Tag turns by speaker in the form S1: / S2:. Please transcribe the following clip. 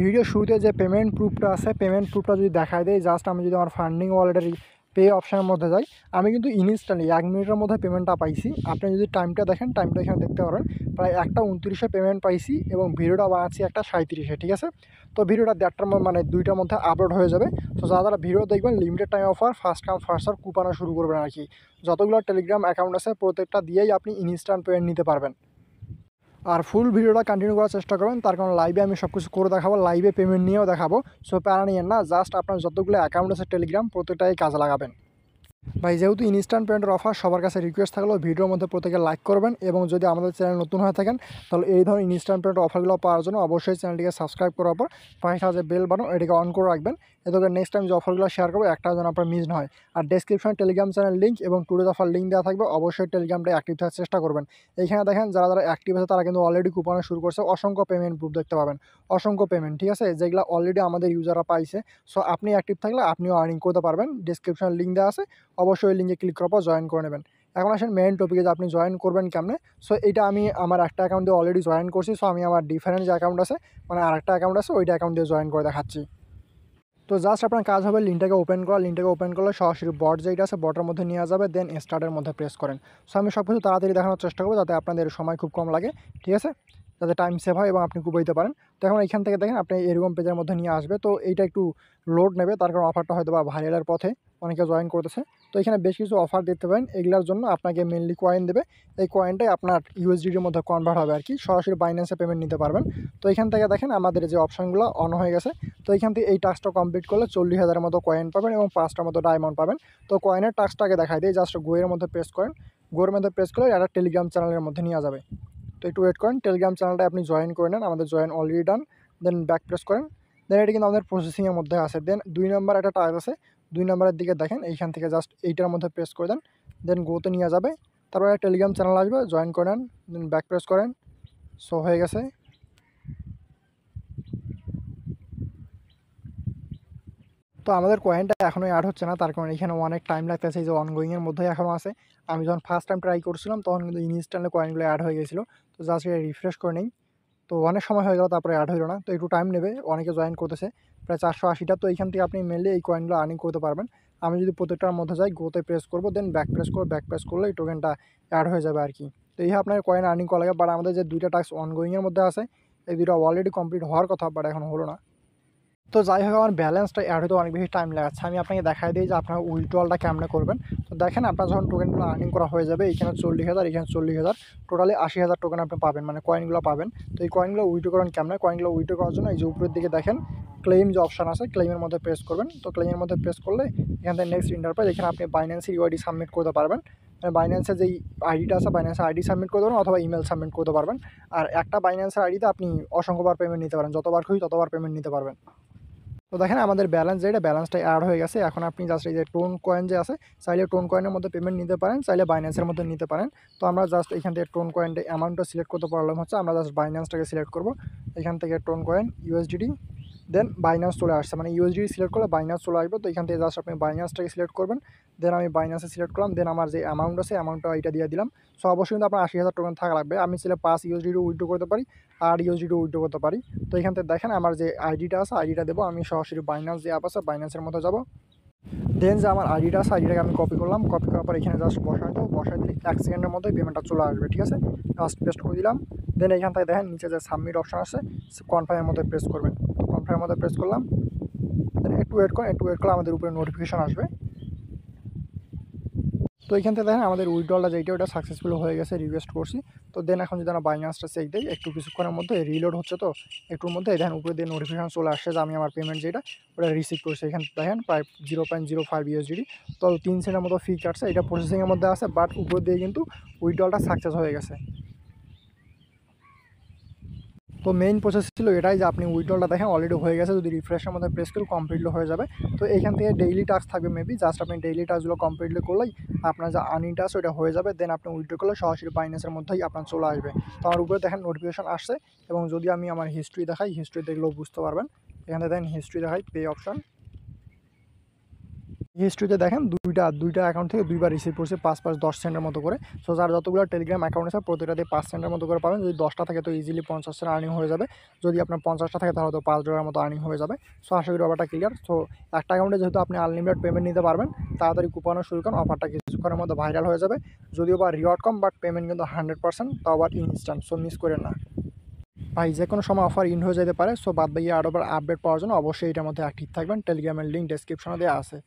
S1: video শুরুতে যে payment প্রুফটা আছে পেমেন্ট প্রুফটা যদি দেখাই দেয় জাস্ট আমি যদি আমার ফান্ডিং ওয়ালেটের পে অপশানের মধ্যে যাই আমি কিন্তু ইনস্ট্যান্টলি এক মিনিটের মধ্যে পেমেন্টটা পাইছি আপনি যদি টাইমটা দেখেন টাইমটা এখানে দেখতে পারেন প্রায় একটা উনত্রিশে পেমেন্ট পাইছি এবং ভিডিওটা বানাচ্ছি একটা সাঁত্রিশে ঠিক আছে তো ভিডিওটা দেড়টার মানে দুইটার মধ্যে আপলোড হয়ে যাবে তো যা যারা ভিডিও দেখবেন limited time offer first come first serve কুপানো শুরু করবেন আর কি যতগুলো টেলিগ্রাম অ্যাকাউন্ট আছে প্রত্যেকটা দিয়েই আপনি ইনস্ট্যান্ট পেমেন্ট নিতে পারবেন আর ফুল ভিডিওটা কন্টিনিউ করার চেষ্টা করবেন তার কারণ লাইভে আমি সব কিছু করে দেখাবো লাইভে পেমেন্ট নিয়েও দেখাবো সো প্যারা নিয়ে না জাস্ট আপনার যতগুলো অ্যাকাউন্ট আছে টেলিগ্রাম প্রত্যেকটাই কাজে লাগাবেন ভাই যেহেতু ইনস্ট্যান্ট পেমেন্টের অফার সবার কাছে রিকোয়েস্ট থাকলেও ভিডিওর মধ্যে প্রত্যেকে লাইক করবেন এবং যদি আমাদের চ্যানেল নতুন হয়ে থাকেন তাহলে এই ধরনের ইনস্ট্যান্ট পেমেন্ট অফারগুলো পাওয়ার জন্য অবশ্যই চ্যানেলটিকে সাবস্ক্রাইব করার পর পাশে বেল বানো এটিকে অন করে রাখবেন এদেরকে নেক্সট টাইম যে অফারগুলো শেয়ার করবো একটা যেন আপনার মিস না হয় আর ডেসক্রিপশনে টেলিগ্রাম চ্যানেল লিঙ্ক এবং টুডেজ অফার লিঙ্ক দেওয়া থাকবে অবশ্যই টেলিগ্রামটা অ্যাক্টিভ থাকার চেষ্টা করবেন এখানে দেখেন যারা যারা অ্যাক্টিভ আছে তারা কিন্তু অলরেডি কুপনে শুরু করছে অসংখ্য পেমেন্ট গ্রুপ দেখতে পাবেন অসংখ্য পেমেন্ট ঠিক আছে যেগুলো অলরেডি আমাদের ইউজাররা পাইছে সো আপনি অ্যাক্টিভ থাকলে আপনিও আর্নিং করতে পারবেন ডিসক্রিপশনে লিঙ্ক দেওয়া আছে অবশ্যই লিঙ্কে ক্লিক করার পর জয়েন করে নেবেন এখন আসেন মেন টপিকে যে আপনি জয়েন করবেন কেমনে সো এটা আমি আমার একটা অ্যাকাউন্ট দিয়ে অলরেডি জয়েন করছি সো আমি আমার ডিফারেন্ট যে অ্যাকাউন্ট আছে মানে আরেকটা অ্যাকাউন্ট আছে ওইটা অ্যাকাউন্ট দিয়ে জয়েন করে দেখাচ্ছি তো জাস্ট আপনার কাজ হবে লিঙ্কটাকে ওপেন করা লিঙ্কটাকে ওপেন করলে সরাসরি বট যেটা আছে বটের মধ্যে নিয়ে যাবে দেন স্টার্টের মধ্যে প্রেস করেন সো আমি সব কিছু তাড়াতাড়ি দেখানোর চেষ্টা করবো যাতে আপনাদের সময় খুব কম লাগে ঠিক আছে যাতে টাইম সেভ হয় এবং আপনি কুবাইতে দিতে পারেন তো এখন এখান থেকে দেখেন আপনি এরকম পেজের মধ্যে নিয়ে আসবে তো এইটা একটু লোড নেবে তার কারণ অফারটা হয়তো বা ভাইরালের পথে অনেকে জয়েন করতেছে তো এখানে বেশ কিছু অফার দিতে পারেন এগুলোর জন্য আপনাকে মেনলি কয়েন দেবে এই কয়েনটাই আপনার ইউএসডির মধ্যে কনভার্ট হবে আর কি সরাসরি বাইন্যান্সে পেমেন্ট নিতে পারবেন তো এখান থেকে দেখেন আমাদের যে অপশানগুলো অন হয়ে গেছে তো এখান থেকে এই টাস্কটা কমপ্লিট করলে চল্লিশ হাজারের মতো কয়েন পাবেন এবং পাঁচটার মতো ডায়মন্ড পাবেন তো কয়েনের টাস্কটাকে দেখায় দিয়ে জাস্ট গোয়ের মধ্যে প্রেস করেন গোয়ের মধ্যে প্রেস করলে একটা টেলিগ্রাম চ্যানেলের মধ্যে নিয়ে যাবে তো একটু ওয়েট করেন টেলিগ্রাম চ্যানেলটা আপনি জয়েন করে নেন আমাদের join already done then back press করেন দেন এটা কিন্তু আমাদের প্রসেসিংয়ের মধ্যে আছে দেন দুই নম্বর একটা টাইপ আছে দুই নম্বরের দিকে দেখেন এইখান থেকে জাস্ট এইটার মধ্যে প্রেস করে দেন দেন গোতে নিয়ে যাবে তারপরে টেলিগ্রাম চ্যানেল আসবে জয়েন করে নেন দেন ব্যাক প্রেস করেন সো হয়ে গেছে তো আমাদের কয়েনটা এখনও অ্যাড হচ্ছে না তার কারণে এখানে অনেক টাইম লাগতেছে যে অনগোয়িংয়ের মধ্যেই এখনও আছে আমি যখন ফার্স্ট টাইম ট্রাই করছিলাম তখন কিন্তু ইনস্ট্যান্টে কয়েনগুলো অ্যাড হয়ে গেছিলো তো জাস্ট এটা রিফ্রেশ করে নেই তো অনেক সময় হয়ে গেল তারপরে অ্যাড হলো না তো একটু টাইম নেবে অনেকে জয়েন করতেছে প্রায় চারশো আশিটা তো এইখান থেকে আপনি মেনলি এই কয়েনগুলো আর্নিং করতে পারবেন আমি যদি প্রত্যেকটার মধ্যে যাই গোতে প্রেস করবো দেন ব্যাক প্রেস করবো ব্যাক প্রেস করলে এই টোকেনটা অ্যাড হয়ে যাবে আর কি তো এই আপনার কয়েন আর্নিং করা লাগে বাট আমাদের যে দুইটা টাস্ক অনগোয়িংয়ের মধ্যে আছে এই দুটো অলরেডি কমপ্লিট হওয়ার কথা বাট এখন হলো না তো যাই হোক আমার ব্যালেন্সটা অ্যাড হতে অনেক বেশি টাইম লাগাচ্ছে আমি আপনাকে দেখাই দিই যে আপনার উইথড্রলটা কেমন করবেন তো দেখেন আপনার যখন টোকেনগুলো আর্নিং করা হয়ে যাবে এখানে চল্লিশ হাজার এখানে চল্লিশ হাজার টোটালি আশি হাজার টোকেন আপনি পাবেন মানে কয়েনগুলো পাবেন তো এই কয়েনগুলো উইথড্রো করেন কেমন কয়েনগুলো উইথড্রো করার জন্য এই যে উপরের দিকে দেখেন ক্লেম যে অপশান আছে ক্লেমের মধ্যে প্রেস করবেন তো ক্লেমের মধ্যে প্রেস করলে এখান থেকে নেক্সট ইন্টারপ্রাইজ এখানে আপনি বাইন্যান্সের ইউআইডি সাবমিট করতে পারবেন বাইন্যান্সের যেই আইডিটা আছে বাইন্যান্সের আইডি সাবমিট করতে পারবেন অথবা ইমেল সাবমিট করতে পারবেন আর একটা বাইন্যান্সের আইডিতে আপনি অসংখ্যবার পেমেন্ট নিতে পারেন যতবার খুশি ততবার পেমেন্ট নিতে পারবেন তো দেখেন আমাদের ব্যালেন্স যেটা ব্যালেন্সটা অ্যাড হয়ে গেছে এখন আপনি জাস্ট এই যে টোন কয়েন যে আছে চাইলে টোন কয়েনের মধ্যে পেমেন্ট নিতে পারেন চাইলে বাইন্যান্সের মধ্যে নিতে পারেন তো আমরা জাস্ট এখান থেকে টোন কয়েনটা অ্যামাউন্টটা সিলেক্ট করতে পারলাম হচ্ছে আমরা জাস্ট বাইন্যান্সটাকে সিলেক্ট করবো এখান থেকে Ton coin USDD then Binance চলে আসছে মানে ইউএসডি সিলেক্ট করলে বাইনান্স চলে আসবে তো এখান থেকে জাস্ট আপনি বাইনান্সটাকে সিলেক্ট করবেন দেন আমি বাইনান্সে সিলেক্ট করলাম দেন আমার যে অ্যামাউন্ট আছে অ্যামাউন্টটা এটা দিয়ে দিলাম সো অবশ্যই কিন্তু আপনার আশি হাজার টোকেন থাকা লাগবে আমি সিলে পাঁচ ইউএসডি টু উইড্রো করতে পারি আর ইউএসডি টু উইড্রো করতে পারি তো এখান থেকে দেখেন আমার যে আইডিটা আছে আইডিটা দেবো আমি সরাসরি বাইনান্স যে অ্যাপ আছে বাইনান্সের মতো যাবো দেন যে আমার আইডিটা আছে আইডিটাকে আমি কপি করলাম কপি করার পর এখানে জাস্ট বসাই দেবো বসাই দিলে এক সেকেন্ডের মধ্যে পেমেন্টটা চলে আসবে ঠিক আছে জাস্ট পেস্ট করে দিলাম দেন এখান থেকে দেখেন নিচে যে সাবমিট অপশান আছে কনফার্মের মধ্যে প্রেস করবেন ঘন্টার মধ্যে প্রেস করলাম একটু ওয়েট করেন একটু ওয়েট করলে আমাদের উপরে নোটিফিকেশান আসবে তো এখান থেকে দেখেন আমাদের উইড্রলটা যেটা ওটা সাকসেসফুল হয়ে গেছে রিকোয়েস্ট করছি তো দেন এখন যদি আমরা বাইন্যান্সটা চেক দিই একটু কিছুক্ষণের মধ্যে রিলোড হচ্ছে তো একটুর মধ্যে দেখেন উপরে দিয়ে নোটিফিকেশান চলে আসছে যে আমি আমার পেমেন্ট যেটা ওটা রিসিভ করছি এখান দেখেন প্রায় zero point zero five USD তো তিন সেন্টের মতো ফি কাটছে এটা প্রসেসিংয়ের মধ্যে আছে বাট উপর দিয়ে কিন্তু উইড্রলটা সাকসেস হয়ে গেছে তো মেইন প্রসেস ছিল এটাই যে আপনি উইড্রলটা দেখেন অলরেডি হয়ে গেছে যদি রিফ্রেশের মধ্যে প্রেস করুন কমপ্লিটলি হয়ে যাবে তো এইখান থেকে ডেইলি টাস্ক থাকবে মেবি জাস্ট আপনি ডেইলি টাস্কগুলো কমপ্লিটলি করলেই আপনার যে আর্নিং টাস্ক ওইটা হয়ে যাবে দেন আপনি উইড্রো করলে সরাসরি বাইন্যান্সের মধ্যেই আপনার চলে আসবে তো আমার উপরে দেখেন নোটিফিকেশন আসছে এবং যদি আমি আমার হিস্ট্রি দেখাই হিস্ট্রি দেখলেও বুঝতে পারবেন এখানে দেখেন হিস্ট্রি দেখাই পে অপশান হিস্ট্রিতে দেখেন দুইটা দুইটা অ্যাকাউন্ট থেকে দুইবার রিসিভ করছে পাঁচ পাঁচ দশ সেন্টের মতো করে সো যার যতগুলো টেলিগ্রাম অ্যাকাউন্ট আছে প্রতিটাতে পাঁচ সেন্টের মতো করে পাবেন যদি দশটা থাকে তো ইজিলি পঞ্চাশ সেন্ট আর্নিং হয়ে যাবে যদি আপনার পঞ্চাশটা থাকে তাহলে তো পাঁচ ডলার মতো আর্নিং হয়ে যাবে সো আশা করি ব্যাপারটা ক্লিয়ার সো একটা অ্যাকাউন্টে যেহেতু আপনি আনলিমিটেড পেমেন্ট নিতে পারবেন তাড়াতাড়ি কুপানো শুরু করেন অফারটা কিছুক্ষণের মধ্যে ভাইরাল হয়ে যাবে যদিও বা রিওয়ার্ড কম বাট পেমেন্ট কিন্তু হান্ড্রেড পার্সেন্ট তাও আবার ইনস্ট্যান্ট সো মিস করেন না ভাই যে কোনো সময় অফার ইন হয়ে যেতে পারে সো বাদ বাকি আরও আপডেট পাওয়ার জন্য অবশ্যই এটার মধ্যে অ্যাক্টিভ থাকবেন টেলিগ্রামের লিঙ্ক ডেসক্রিপশনে দেওয়া আছে